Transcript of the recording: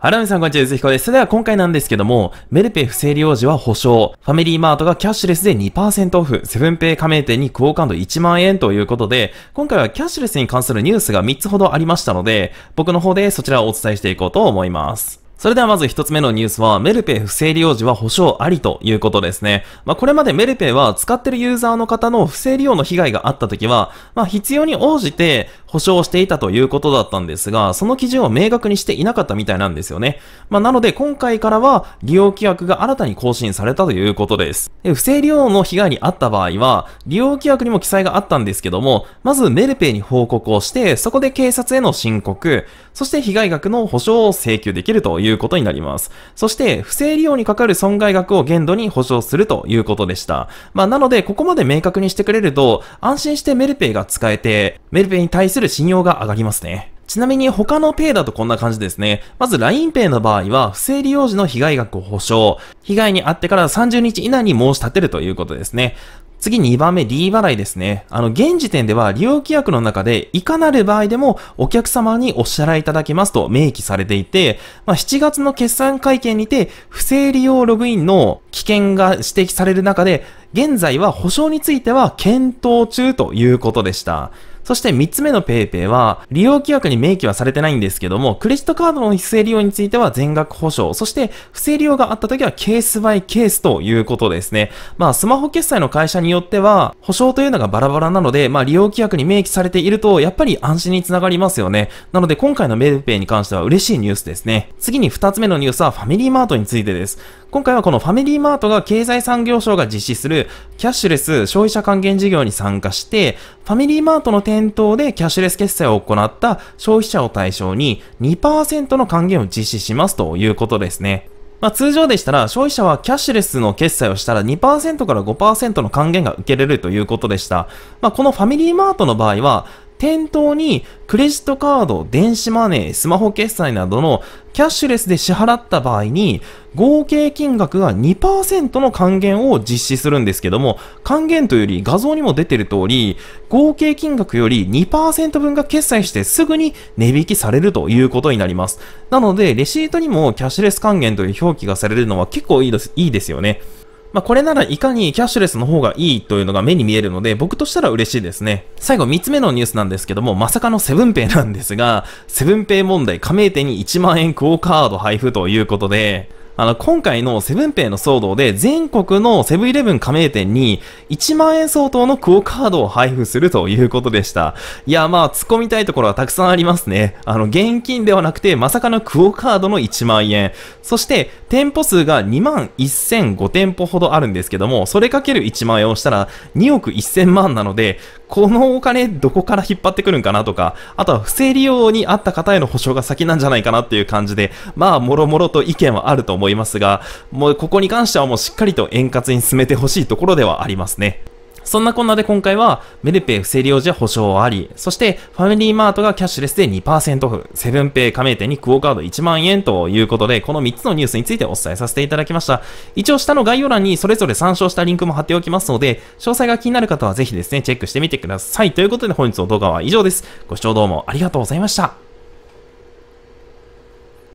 はらみさんこんにちは、ゆずひこです。それでは今回なんですけども、メルペ不正利用時は保証、ファミリーマートがキャッシュレスで2%オフ、セブンペイ加盟店にクオカンド1万円ということで、今回はキャッシュレスに関するニュースが3つほどありましたので、僕の方でそちらをお伝えしていこうと思います。それではまず一つ目のニュースは、メルペ不正利用時は保証ありということですね。まあ、これまでメルペは使ってるユーザーの方の不正利用の被害があった時は、まあ、必要に応じて保証していたということだったんですが、その基準を明確にしていなかったみたいなんですよね。まあ、なので今回からは利用規約が新たに更新されたということです。で不正利用の被害にあった場合は、利用規約にも記載があったんですけども、まずメルペに報告をして、そこで警察への申告、そして被害額の保証を請求できるといういうことになります。そして、不正利用にかかる損害額を限度に保証するということでした。まあ、なので、ここまで明確にしてくれると、安心してメルペイが使えて、メルペイに対する信用が上がりますね。ちなみに他のペイだとこんな感じですね。まず l i n e ペイの場合は、不正利用時の被害額を保証。被害に遭ってから30日以内に申し立てるということですね。次2番目、D 払いですね。あの、現時点では利用規約の中で、いかなる場合でもお客様にお支払いいただけますと明記されていて、まあ、7月の決算会見にて、不正利用ログインの危険が指摘される中で、現在は保証については検討中ということでした。そして3つ目の PayPay は、利用規約に明記はされてないんですけども、クレジットカードの不正利用については全額保証、そして不正利用があった時はケースバイケースということですね。まあ、スマホ決済の会社によっては、保証というのがバラバラなので、まあ、利用規約に明記されていると、やっぱり安心につながりますよね。なので、今回の PayPay に関しては嬉しいニュースですね。次に2つ目のニュースはファミリーマートについてです。今回はこのファミリーマートが経済産業省が実施するキャッシュレス消費者還元事業に参加して、ファミリーマートの店頭でキャッシュレス決済を行った消費者を対象に2%の還元を実施しますということですね。まあ、通常でしたら消費者はキャッシュレスの決済をしたら2%から5%の還元が受けれるということでした。まあ、このファミリーマートの場合は店頭にクレジットカード、電子マネー、スマホ決済などのキャッシュレスで支払った場合に合計金額が2%の還元を実施するんですけども還元というより画像にも出てる通り合計金額より2%分が決済してすぐに値引きされるということになりますなのでレシートにもキャッシュレス還元という表記がされるのは結構いいですよねまあ、これならいかにキャッシュレスの方がいいというのが目に見えるので、僕としたら嬉しいですね。最後3つ目のニュースなんですけども、まさかのセブンペイなんですが、セブンペイ問題加盟店に1万円クオカード配布ということで、あの、今回のセブンペイの騒動で、全国のセブンイレブン加盟店に、1万円相当のクオカードを配布するということでした。いや、まあ、突っ込みたいところはたくさんありますね。あの、現金ではなくて、まさかのクオカードの1万円。そして、店舗数が2万1005店舗ほどあるんですけども、それかける1万円をしたら、2億1000万なので、このお金どこから引っ張ってくるんかなとか、あとは不正利用にあった方への保証が先なんじゃないかなっていう感じで、まあ、もろもろと意見はあると思います。思いますが、もうここに関してはもうしっかりと円滑に進めてほしいところではありますね。そんなこんなで今回は、メルペイ不正利用時は保証あり、そしてファミリーマートがキャッシュレスで2%オフ、セブンペイ加盟店にクオカード1万円ということで、この3つのニュースについてお伝えさせていただきました。一応下の概要欄にそれぞれ参照したリンクも貼っておきますので、詳細が気になる方はぜひですね、チェックしてみてください。ということで本日の動画は以上です。ご視聴どうもありがとうございました。